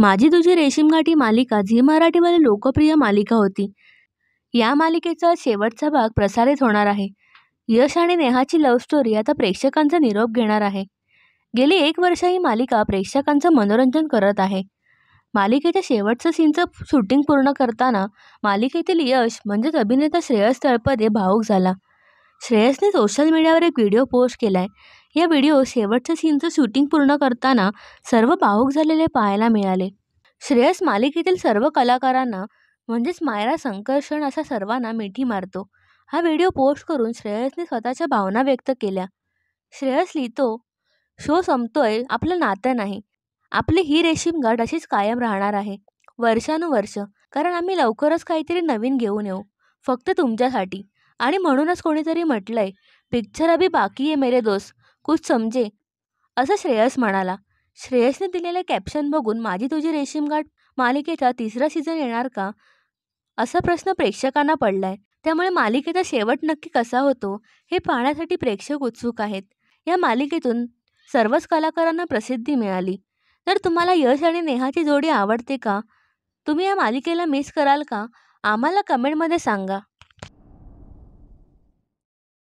माझी तुझी रेशीमगाठी मालिका झी मराठीवरील लोकप्रिय मालिका होती या मालिकेचा शेवटचा भाग प्रसारित होणार आहे यश आणि नेहाची लव्ह स्टोरी आता प्रेक्षकांचा निरोप घेणार आहे गेली एक वर्ष ही मालिका प्रेक्षकांचं मनोरंजन करत आहे मालिकेच्या शेवटचं सीनचं शूटिंग पूर्ण करताना मालिकेतील यश म्हणजेच अभिनेता श्रेयस तळपदे भावूक झाला श्रेयसने सोशल मीडियावर एक व्हिडिओ पोस्ट केला आहे या व्हिडिओ शेवटच्या सीनचं शूटिंग पूर्ण करताना सर्व भावूक झालेले पाहायला मिळाले श्रेयस मालिकेतील सर्व कलाकारांना म्हणजेच मायरा संकर्षण असा सर्वांना मिठी मारतो हा व्हिडिओ पोस्ट करून श्रेयसने स्वतःच्या भावना व्यक्त केल्या श्रेयस लिहितो शो संपतोय आपलं नातं नाही आपली ही रेशीम गाठ अशीच कायम राहणार आहे वर्षानुवर्ष कारण आम्ही लवकरच काहीतरी नवीन घेऊन येऊ फक्त तुमच्यासाठी आणि म्हणूनच कोणीतरी म्हटलंय पिक्चर अभी बाकी आहे मेरे दोस्त कुछ समजे असं श्रेयस म्हणाला श्रेयसने दिलेले कॅप्शन बघून माझी तुझी रेशीम रेशीमगाठ मालिकेचा तिसरा सीझन येणार का असा प्रश्न प्रेक्षकांना पडला आहे त्यामुळे मालिकेचा शेवट नक्की कसा होतो हे पाहण्यासाठी प्रेक्षक उत्सुक आहेत या मालिकेतून सर्वच कलाकारांना प्रसिद्धी मिळाली तर तुम्हाला यश आणि नेहाची जोडी आवडते का तुम्ही या मालिकेला मिस कराल का आम्हाला कमेंटमध्ये सांगा